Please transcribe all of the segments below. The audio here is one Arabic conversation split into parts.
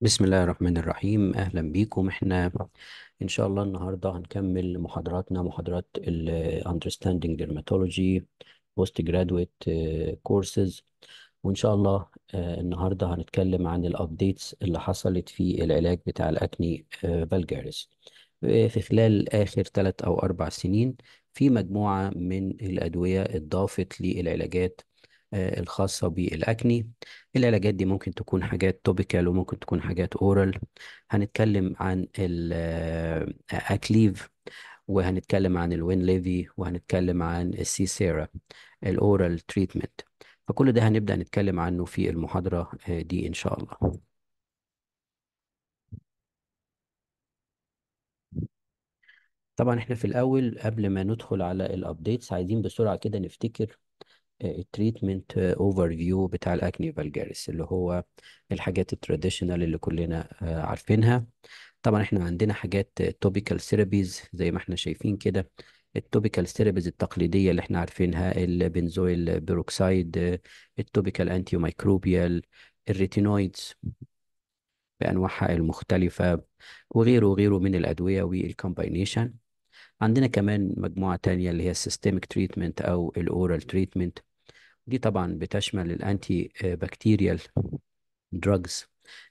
بسم الله الرحمن الرحيم أهلا بيكم إحنا إن شاء الله النهاردة هنكمل محاضراتنا محاضرات الـ Understanding Dermatology Postgraduate آه، Courses وإن شاء الله آه، النهاردة هنتكلم عن الأبديتس اللي حصلت في العلاج بتاع الأكني فالجاريس آه، في خلال آخر ثلاث أو أربع سنين في مجموعة من الأدوية اتضافت للعلاجات آه، الخاصة بالأكني العلاجات دي ممكن تكون حاجات توبيكال وممكن تكون حاجات أورال هنتكلم عن الأكليف آه، وهنتكلم عن الوين ليفي وهنتكلم عن السيسيرا الأورال تريتمنت فكل ده هنبدأ نتكلم عنه في المحاضرة آه، دي إن شاء الله طبعا احنا في الأول قبل ما ندخل على الأبديتس عايزين بسرعة كده نفتكر التريتمنت اوفر فيو بتاع الاكني فالجاريس اللي هو الحاجات التراديشنال اللي كلنا آه، عارفينها طبعا احنا عندنا حاجات توبيكال ثيرابيز زي ما احنا شايفين كده التوبيكال ثيرابيز التقليديه اللي احنا عارفينها البنزويل بيروكسايد التوبيكال انتي مايكروبيال الريتينويدز بانواعها المختلفه وغيره وغيره من الادويه والكومباينيشن عندنا كمان مجموعه تانية اللي هي السيستميك تريتمنت او الاورال تريتمنت دي طبعا بتشمل الانتي بكتيريال دراجز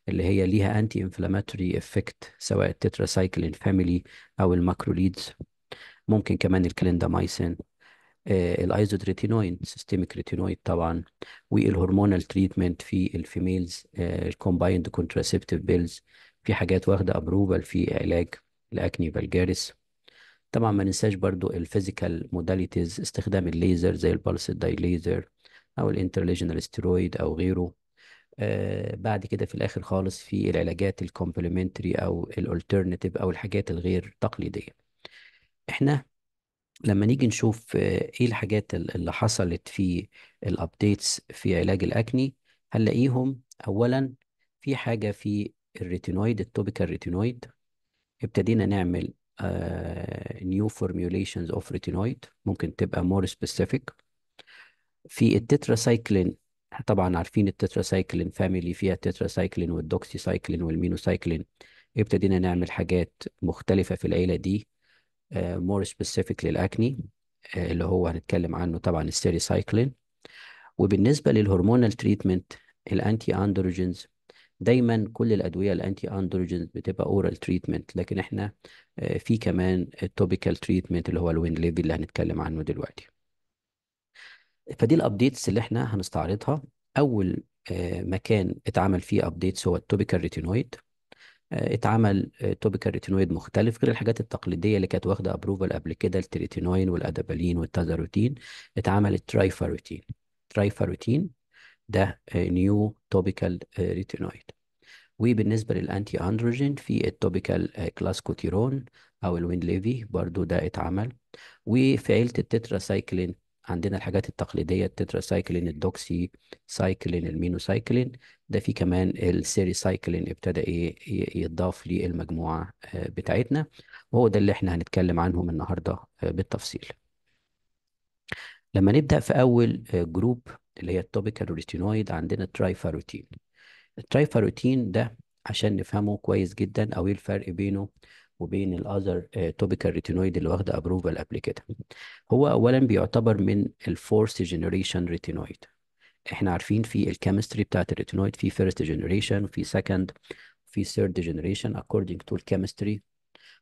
اللي هي ليها انتي انفلاماتوري افكت سواء التتراسايكلين فاميلي او الماكروليدز ممكن كمان الكليندامايسين آه، الايزودريتينوين سيستميك ريتينويد طبعا والهرمونال تريتمنت في الفيميلز الكومبايند كونتراسبتيف بيلز في حاجات واخده ابروفال في علاج الاكني فالجاريس طبعا ما ننساش برضو الفيزيكال موداليتيز استخدام الليزر زي البلس داي ليزر او الانترليجنال ستيرويد او غيره آه بعد كده في الاخر خالص في العلاجات الكومبلمنتري او الالترناتيف او الحاجات الغير تقليديه احنا لما نيجي نشوف آه، ايه الحاجات اللي حصلت في الابديتس في علاج الاكني هنلاقيهم اولا في حاجه في الريتينويد التوبيكال ريتينويد ابتدينا نعمل نيو فورميوليشنز اوف ريتينويد ممكن تبقى مور سبيسيفيك في التتراسايكلين طبعا عارفين التتراسايكلين فاميلي فيها التتراسايكلين والدوكسيسايكلين والمينوسايكلين ابتدينا نعمل حاجات مختلفة في العيلة دي مور آه، سبيسيفيك للأكني آه، اللي هو هنتكلم عنه طبعا السيريسايكلين وبالنسبة للهرمونال تريتمنت الانتي اندروجينز دايما كل الادويه الانتي اندروجينز بتبقى اورال تريتمنت لكن احنا آه، في كمان التوبيكال تريتمنت اللي هو الوين ليفي اللي هنتكلم عنه دلوقتي فدي الابديتس اللي احنا هنستعرضها اول آه، مكان اتعمل فيه ابديتس هو التوبيكال آه، ريتينويد اتعمل توبيكال آه، ريتينويد مختلف غير الحاجات التقليديه اللي كانت واخده ابروفال قبل كده التريتينوين والادابالين والتازاروتين اتعمل الترايفاروتين ترايفاروتين ده نيو توبيكال ريتينويد وبالنسبه للانتي اندروجين في التوبيكال كلاسكوتيرون او الويند ليفي برضو ده اتعمل وفي عيله التترا سايكلين عندنا الحاجات التقليدية التتراسايكلين الدوكسي سايكلين سايكلين ده في كمان السيري سايكلين ابتدى ايه يتضاف للمجموعة آه، بتاعتنا وهو ده اللي احنا هنتكلم عنهم النهاردة آه، بالتفصيل لما نبدأ في أول جروب آه، اللي هي التوبيكال روتينويد عندنا الترايفاروتين الترايفاروتين ده عشان نفهمه كويس جدا او ايه الفرق بينه وبين الاذر توبيكال ريتينويد اللي واخده ابروفال قبل كده هو اولا بيعتبر من الفورس جنريشن ريتينويد احنا عارفين في الكيمستري بتاعت الريتينويد في فيرست جنريشن وفي سكند في ثيرد جنريشن اكوردنج تو الكيمستري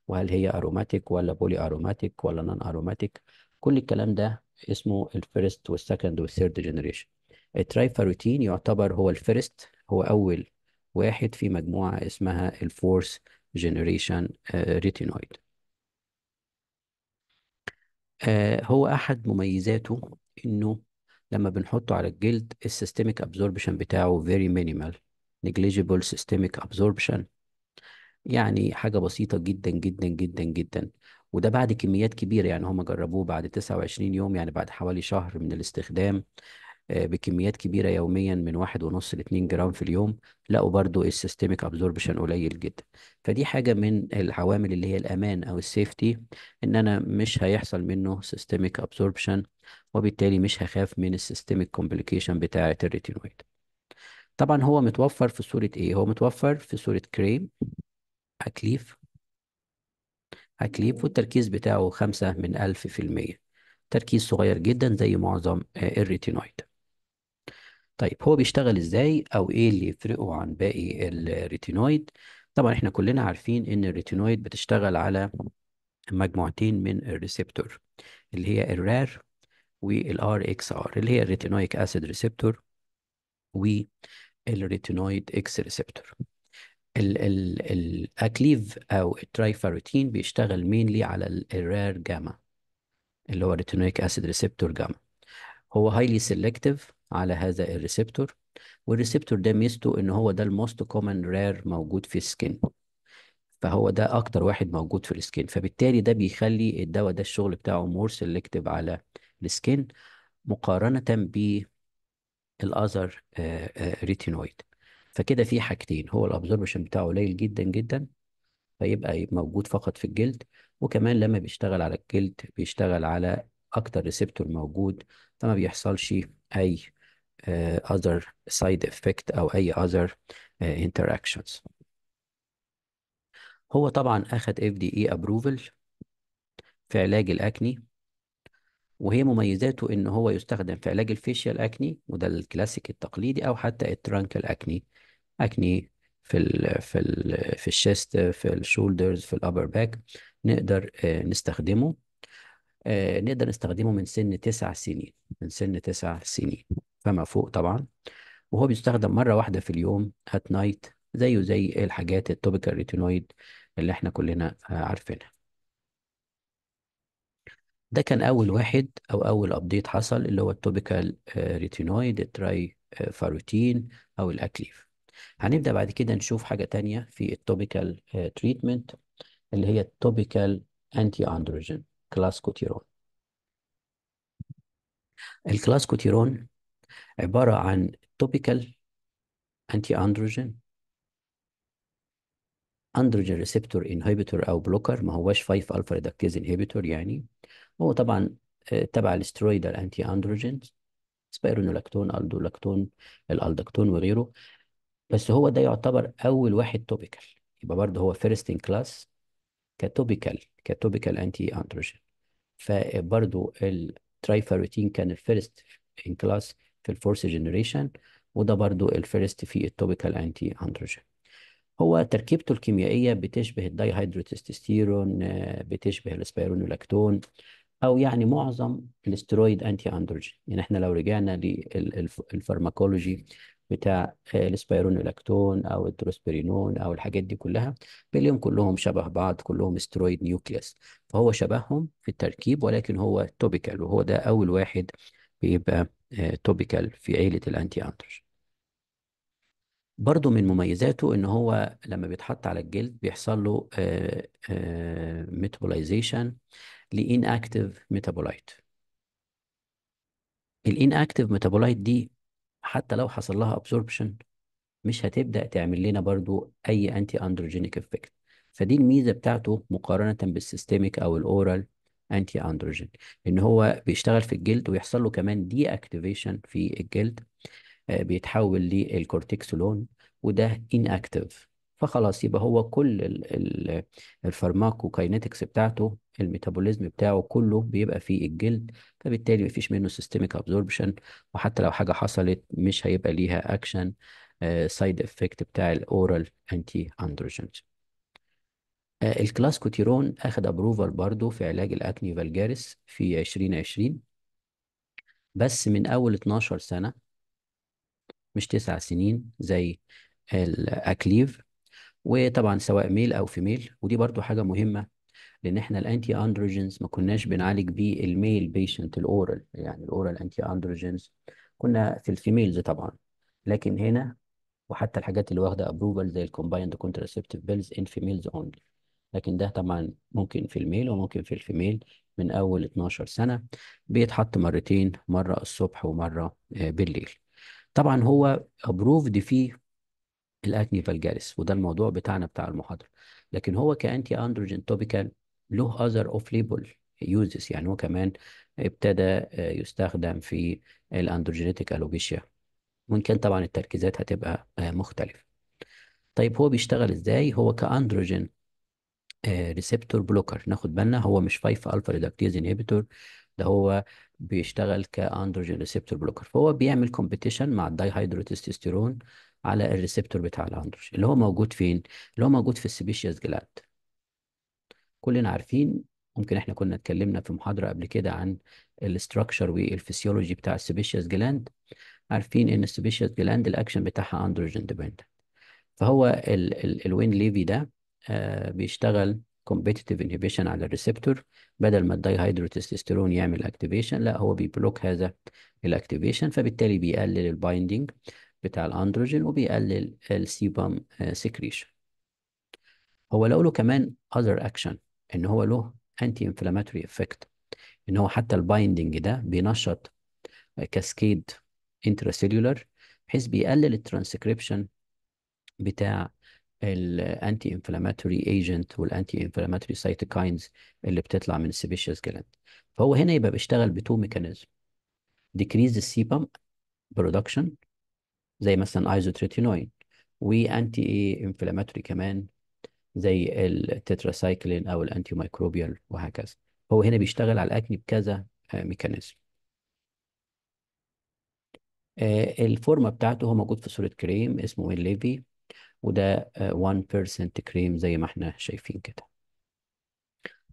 وهل هي اروماتيك ولا بولي اروماتيك ولا نون اروماتيك كل الكلام ده اسمه الفيرست والسكند والثيرد جنريشن الترايفاروتين يعتبر هو الفيرست هو اول واحد في مجموعه اسمها الفورس جنريشن ريتينويد آه، آه، هو أحد مميزاته إنه لما بنحطه على الجلد السيستميك ابزوربشن بتاعه فيري مينيمال نيجليجيبل سيستميك ابزوربشن يعني حاجة بسيطة جدا جدا جدا جدا وده بعد كميات كبيرة يعني هم جربوه بعد 29 يوم يعني بعد حوالي شهر من الاستخدام آه، بكميات كبيره يوميا من واحد ونص ل 2 جرام في اليوم لقوا برضو السيستميك ابزوربشن قليل جدا فدي حاجه من العوامل اللي هي الامان او السيفتي ان انا مش هيحصل منه سيستميك ابزوربشن وبالتالي مش هخاف من السيستميك كومبليكيشن بتاعه الريتينويد طبعا هو متوفر في صوره ايه هو متوفر في صوره كريم اكليف اكليف والتركيز بتاعه خمسة من ألف في المية تركيز صغير جدا زي معظم آه، الريتينويد طيب هو بيشتغل ازاي او ايه اللي يفرقه عن باقي الريتينويد طبعا احنا كلنا عارفين ان الريتينويد بتشتغل على مجموعتين من الريسبتور اللي هي الرار والار اكس ار اللي هي الريتينويك اسيد ريسبتور والريتينويد اكس ريسبتور الاكليف او الترايفاروتين بيشتغل مينلي على الرار جاما اللي هو الريتينويك اسيد ريسبتور جاما هو هايلي سيلكتيف على هذا الريسبتور والريسبتور ده ميزته ان هو ده الموست كومن رير موجود في السكين فهو ده اكتر واحد موجود في السكين فبالتالي ده بيخلي الدواء ده الشغل بتاعه مور سيلكتيف على السكين مقارنه بالاذر آه، ريتينويد آه، فكده في حاجتين هو الابزوربشن بتاعه قليل جدا جدا فيبقى موجود فقط في الجلد وكمان لما بيشتغل على الجلد بيشتغل على اكتر ريسبتور موجود فما بيحصلش اي آه، other side effect أو أي other آه، interactions هو طبعا أخد FDA approval في علاج الأكني وهي مميزاته إن هو يستخدم في علاج الفيشيال أكني وده الكلاسيك التقليدي أو حتى الترانكال الاكني أكني في الـ في الـ في الشيست في الشولدرز في الابر باك نقدر آه، نستخدمه نقدر نستخدمه من سن تسع سنين من سن تسع سنين فما فوق طبعا وهو بيستخدم مرة واحدة في اليوم ات نايت زيه زي الحاجات التوبيكال ريتينويد اللي احنا كلنا آه، عارفينها ده كان أول واحد أو أول أبديت حصل اللي هو التوبيكال آه، ريتينويد التراي آه، فاروتين أو الأكليف هنبدأ بعد كده نشوف حاجة تانية في التوبيكال تريتمنت اللي هي التوبيكال أنتي أندروجين كلاسكوتيرون الكلاسكوتيرون عبارة عن topical anti-androgen androgen receptor inhibitor او بلوكر ما هواش 5 الفا reductase inhibitor يعني هو طبعا آه، تبع الاسترويدال انتي اندروجين سبيرونولاكتون الدولاكتون الالدكتون وغيره بس هو ده يعتبر اول واحد توبيكال يبقى برضه هو فيرست ان كلاس كتوبيكال كتوبيكال انتي اندروجين فبرضه الترايفاروتين كان الفيرست ان كلاس في الفورس جنريشن وده برضو الفيرست في التوبيكال انتي اندروجين هو تركيبته الكيميائيه بتشبه الدايهيدروتستيرون آه، بتشبه الاسبيرونولاكتون او يعني معظم الاسترويد انتي اندروجين يعني احنا لو رجعنا للفارماكولوجي بتاع آه، الاسبيرونولاكتون او الدروسبيرينون او الحاجات دي كلها بنلاقيهم كلهم شبه بعض كلهم استرويد نيوكليس فهو شبههم في التركيب ولكن هو توبيكال وهو ده اول واحد بيبقى توبيكال آه، في عيلة الأنتي اندروجين برضه من مميزاته ان هو لما بيتحط على الجلد بيحصل له ميتابولايزيشن آه، آه، لان اكتيف ميتابولايت الان اكتيف ميتابولايت دي حتى لو حصل لها ابسوربشن مش هتبدا تعمل لنا برضو اي انتي اندروجينيك افكت فدي الميزه بتاعته مقارنه بالسيستميك او الاورال انتي اندروجين ان هو بيشتغل في الجلد ويحصل له كمان دي اكتيفيشن في الجلد آه، بيتحول للكورتيكسولون وده ان اكتيف فخلاص يبقى هو كل الفارماكوكاينتكس بتاعته الميتابوليزم بتاعه كله بيبقى في الجلد فبالتالي مفيش منه سيستميك ابزوربشن وحتى لو حاجه حصلت مش هيبقى ليها اكشن سايد افكت بتاع الاورال انتي اندروجينز آه، الكلاسكوتيرون اخد ابروفال برضو في علاج الاكني فالجارس في 2020 بس من اول 12 سنه مش تسع سنين زي الاكليف وطبعا سواء ميل او فيميل ودي برضو حاجه مهمه لان احنا الانتي اندروجينز ما كناش بنعالج بيه الميل بيشنت الاورال يعني الاورال انتي اندروجينز كنا في الفيميلز طبعا لكن هنا وحتى الحاجات اللي واخده ابروفال زي الكومبايند كونتراسبتيف بيلز ان فيميلز اونلي لكن ده طبعا ممكن في الميل وممكن في الفيميل من أول 12 سنة بيتحط مرتين مرة الصبح ومرة آه، بالليل طبعا هو أبروفد فيه الأكني فالجاريس وده الموضوع بتاعنا بتاع المحاضرة لكن هو كأنتي أندروجين توبيكال له أذر أوف ليبل يوزز يعني هو كمان ابتدى آه، يستخدم في الاندروجينيتك الوبيشيا وان كان طبعا التركيزات هتبقى آه، مختلفه طيب هو بيشتغل ازاي هو كاندروجين ريسبتور آه، بلوكر ناخد بالنا هو مش 5 الفا ريدكتيز انهبيتور ده هو بيشتغل كاندروجين ريسبتور بلوكر فهو بيعمل كومبيتيشن مع الداي هيدروتستيرون على الريسبتور بتاع الاندروجين اللي هو موجود فين اللي هو موجود في السبيشيز جلاند كلنا عارفين ممكن احنا كنا اتكلمنا في محاضره قبل كده عن الاستراكشر والفسيولوجي بتاع السبيشيز جلاند عارفين ان السبيشيز جلاند الاكشن بتاعها اندروجين ديبندنت فهو الوين ليفي ده آه، بيشتغل competitive inhibition على الريسبتور بدل ما الدايهيدروتستيستيرون يعمل اكتيفيشن لا هو بيبلوك هذا الاكتيفيشن فبالتالي بيقلل البايندنج بتاع الاندروجين وبيقلل السيبام آه، سكريشن هو لو له كمان other action ان هو له انتي انفلاماتوري افكت ان هو حتى البايندنج ده بينشط كاسكيد انتراسيلولار بحيث بيقلل الترانسكريبشن بتاع الانتي انفلاماتوري ايجنت والانتي انفلاماتوري سايتوكاينز اللي بتطلع من السبيشيس جلاند فهو هنا يبقى بيشتغل بتو ميكانيزم ديكريز السيبم برودكشن زي مثلا ايزوتريتينوين وانتي انفلاماتوري كمان زي التتراسايكلين او الانتي مايكروبيال وهكذا هو هنا بيشتغل على الاكني بكذا ميكانيزم آه، آه، الفورمه بتاعته هو موجود في صوره كريم اسمه الليفي وده 1% آه، كريم زي ما احنا شايفين كده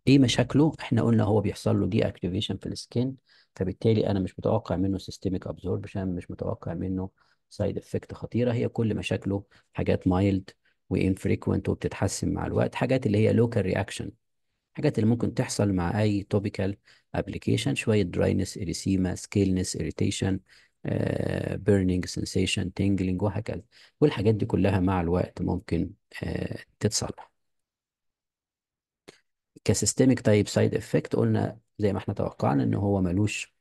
ايه مشاكله احنا قلنا هو بيحصل له دي اكتيفيشن في السكين فبالتالي انا مش متوقع منه سيستميك ابزوربشن مش متوقع منه سايد افكت خطيره هي كل مشاكله حاجات مايلد وانفريكوينت وبتتحسن مع الوقت حاجات اللي هي لوكال رياكشن حاجات اللي ممكن تحصل مع اي توبيكال ابلكيشن شويه دراينس اريسيما سكيلنس اريتيشن بيرنينج آه، sensation تنجلينج وهكذا والحاجات دي كلها مع الوقت ممكن آه، تتصلح كسيستميك تايب سايد افكت قلنا زي ما احنا توقعنا ان هو ملوش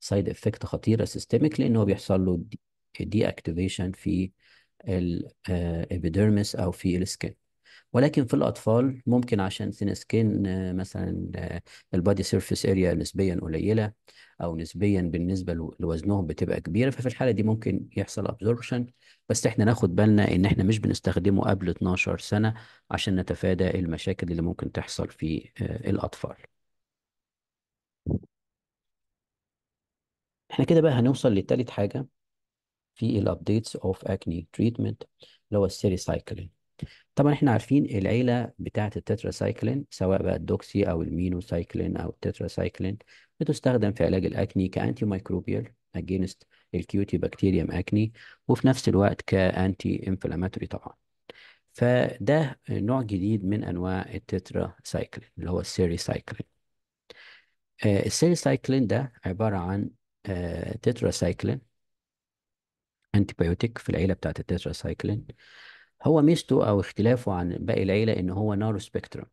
سايد افكت خطيره سيستميك لان هو بيحصل له دي اكتيفيشن في الابيديرمس آه، او في السكين ولكن في الأطفال ممكن عشان ثين سكين آه، مثلا آه، البادي سيرفيس اريا نسبيا قليلة أو نسبيا بالنسبة لوزنهم بتبقى كبيرة ففي الحالة دي ممكن يحصل ابزوربشن بس احنا ناخد بالنا إن احنا مش بنستخدمه قبل 12 سنة عشان نتفادى المشاكل اللي ممكن تحصل في آه، الأطفال احنا كده بقى هنوصل لتالت حاجة في الابديتس اوف اكني تريتمنت اللي هو السيري سايكلين طبعا احنا عارفين العيلة بتاعة التتراسايكلين سواء بقى الدوكسي أو المينوسايكلين أو التتراسايكلين بتستخدم في علاج الأكني كأنتي مايكروبيال اجينست الكيوتي بكتيريا أكني وفي نفس الوقت كأنتي انفلاماتوري طبعا فده نوع جديد من أنواع التترا سايكلين اللي هو سايكلين السيري آه، سايكلين ده عبارة عن آه، تترا سايكلين انتي بايوتيك في العيلة بتاعة سايكلين هو ميزته او اختلافه عن باقي العيله ان هو نارو سبيكترم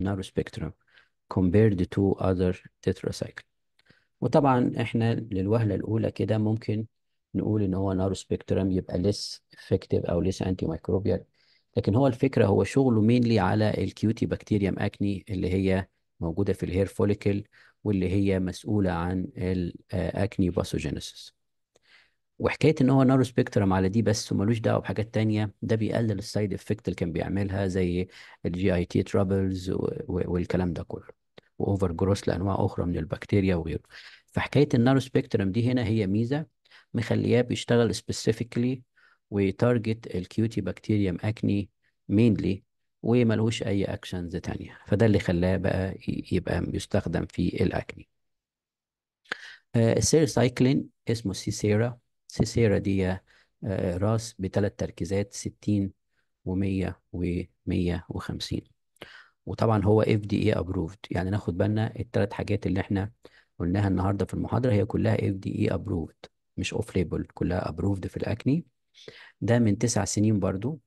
نارو سبيكترم compared to other tetracycle وطبعا احنا للوهله الاولى كده ممكن نقول ان هو نارو سبيكترم يبقى ليس افكتيف او ليس انتي ميكروبيال لكن هو الفكره هو شغله مينلي على الكيوتي بكتيريم اكني اللي هي موجوده في الهير فوليكل واللي هي مسؤوله عن الاكني آه، باثوجينيسيس وحكايه ان هو نارو سبيكترم على دي بس وملوش دعوه بحاجات تانية ده بيقلل السايد افكت اللي كان بيعملها زي الجي اي تي ترابلز والكلام ده كله واوفر جروس لانواع اخرى من البكتيريا وغيره فحكايه النارو سبيكترم دي هنا هي ميزه مخلياه بيشتغل سبيسيفيكلي ويتارجت الكيوتي بكتيريا اكني مينلي وملوش اي اكشنز تانية فده اللي خلاه بقى يبقى بيستخدم في الاكني آه، السيرسايكلين اسمه سيسيرا سيسيرا دي آه، راس بثلاث تركيزات 60 و100 و150 وطبعا هو اف دي اي ابروفد يعني ناخد بالنا الثلاث حاجات اللي احنا قلناها النهارده في المحاضره هي كلها اف دي اي ابروفد مش اوف ليبل كلها ابروفد في الاكني ده من تسع سنين برضو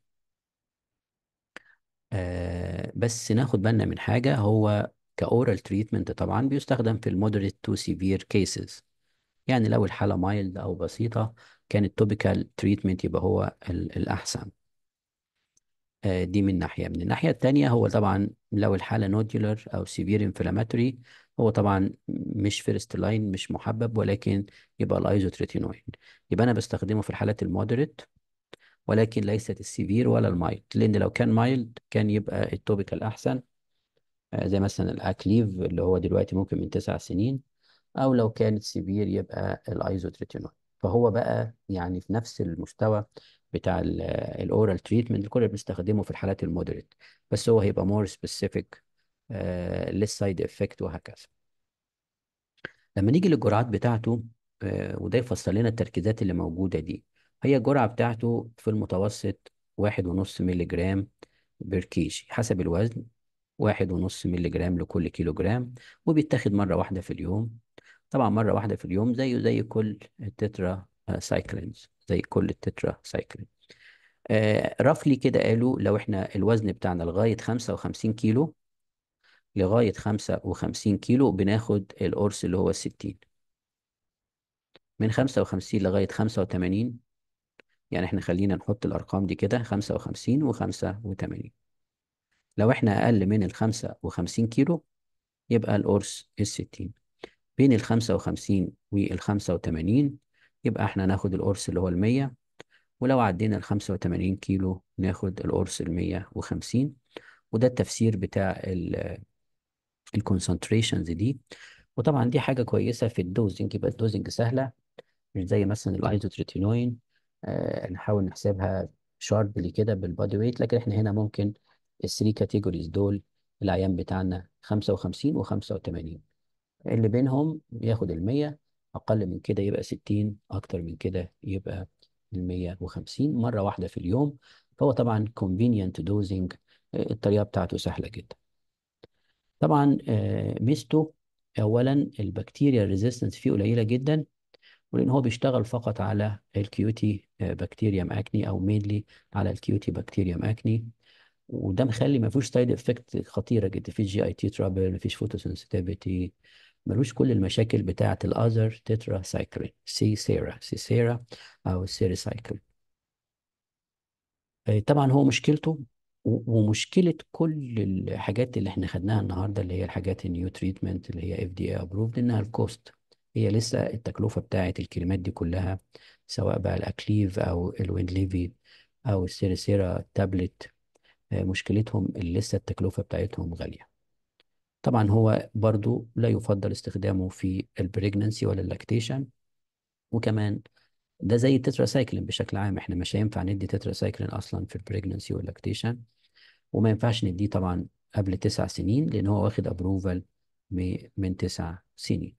آه بس ناخد بالنا من حاجه هو كاورال تريتمنت طبعا بيستخدم في المودريت تو سيفير كيسز يعني لو الحالة مايلد أو بسيطة كان التوبيكال تريتمنت يبقى هو الأحسن آه، دي من ناحية من الناحية التانية هو طبعا لو الحالة نودولر أو سيفير انفلاماتوري هو طبعا مش فيرست لاين مش محبب ولكن يبقى الايزوتريتينوين يبقى أنا بستخدمه في الحالات المودريت ولكن ليست السيفير ولا المايلد لأن لو كان مايلد كان يبقى التوبيكال أحسن آه، زي مثلا الأكليف اللي هو دلوقتي ممكن من تسع سنين أو لو كانت سيفير يبقى الايزوتريتينول فهو بقى يعني في نفس المستوى بتاع الاورال تريتمنت كل اللي بنستخدمه في الحالات المودريت بس هو هيبقى مور سبيسيفيك للسايد افكت وهكذا لما نيجي للجرعات بتاعته آه، وده يفسر لنا التركيزات اللي موجوده دي هي الجرعه بتاعته في المتوسط واحد ونص مللي جرام بير كيجي حسب الوزن واحد ونص مللي جرام لكل كيلو جرام وبيتاخد مره واحده في اليوم طبعا مرة واحدة في اليوم زيه زي كل التترا سايكلينز زي كل التترا سايكلين آه، رفلي كده قالوا لو احنا الوزن بتاعنا لغاية 55 كيلو لغاية 55 كيلو بناخد القرص اللي هو الستين من 55 لغاية 85 يعني احنا خلينا نحط الأرقام دي كده 55 و 85 لو احنا أقل من ال 55 كيلو يبقى القرص الستين بين ال 55 وال 85 يبقى احنا ناخد القرص اللي هو ال 100 ولو عدينا ال 85 كيلو ناخد القرص ال 150 وده التفسير بتاع الكونسنتريشنز دي وطبعا دي حاجة كويسة في الدوزنج يبقى الدوزنج سهلة مش زي مثلا الايزوتريتينوين آه نحاول نحسبها شاربلي كده بالبادي ويت لكن احنا هنا ممكن الثري كاتيجوريز دول العيان بتاعنا 55 و 85 اللي بينهم ياخد المية أقل من كده يبقى ستين أكتر من كده يبقى المية وخمسين مرة واحدة في اليوم فهو طبعا convenient dosing الطريقة بتاعته سهلة جدا طبعا آه، ميزته أولا البكتيريا الريزيستنس فيه قليلة جدا ولأن هو بيشتغل فقط على الكيوتي بكتيريا أكني أو مينلي على الكيوتي بكتيريا أكني وده مخلي ما فيهوش سايد افكت خطيره جدا فيش جي اي تي ترابل مفيش فوتوسنسيتيفيتي ملوش كل المشاكل بتاعة الأذر تترا سايكل سي سيرا سي سيرا أو سيري سايكل آه، طبعا هو مشكلته ومشكلة كل الحاجات اللي احنا خدناها النهاردة اللي هي الحاجات النيو تريتمنت اللي هي FDA ابروفد انها الكوست هي لسه التكلفة بتاعة الكلمات دي كلها سواء بقى الأكليف أو الويند ليفي أو السيرسيرا آه، تابلت مشكلتهم اللي لسه التكلفة بتاعتهم غالية طبعا هو برضو لا يفضل استخدامه في البريجنانسي ولا اللاكتيشن وكمان ده زي سايكلين بشكل عام احنا مش هينفع ندي سايكلين اصلا في البريجنانسي واللاكتيشن وما ينفعش نديه طبعا قبل تسع سنين لان هو واخد ابروفال من تسع سنين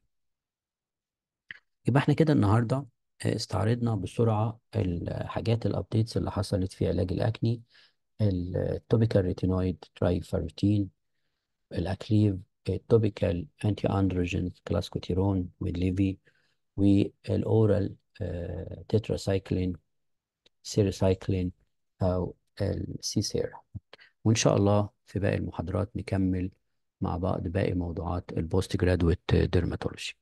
يبقى احنا كده النهارده آه، استعرضنا بسرعه الحاجات الابديتس اللي حصلت في علاج الاكني التوبيكال ريتينويد ترايفارتين الأكليف التوبيكال أنتي أندروجين كلاسكوتيرون والليفي والأورال تتراسايكلين سيريسايكلين أو السيسير وإن شاء الله في باقي المحاضرات نكمل مع بعض باقي موضوعات البوست جرادويت ديرماتولوجي